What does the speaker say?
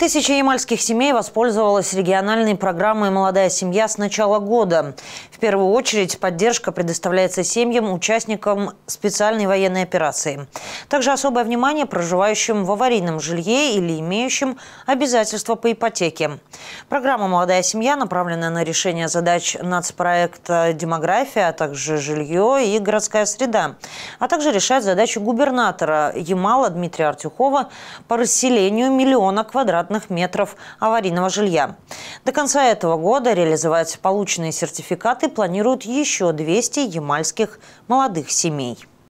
Тысяча ямальских семей воспользовалась региональной программой «Молодая семья» с начала года. В первую очередь поддержка предоставляется семьям, участникам специальной военной операции. Также особое внимание проживающим в аварийном жилье или имеющим обязательства по ипотеке. Программа «Молодая семья» направлена на решение задач нацпроекта «Демография», а также «Жилье» и «Городская среда», а также решает задачи губернатора Ямала Дмитрия Артюхова по расселению миллиона квадратных метров аварийного жилья. До конца этого года реализовать полученные сертификаты планируют еще 200 ямальских молодых семей.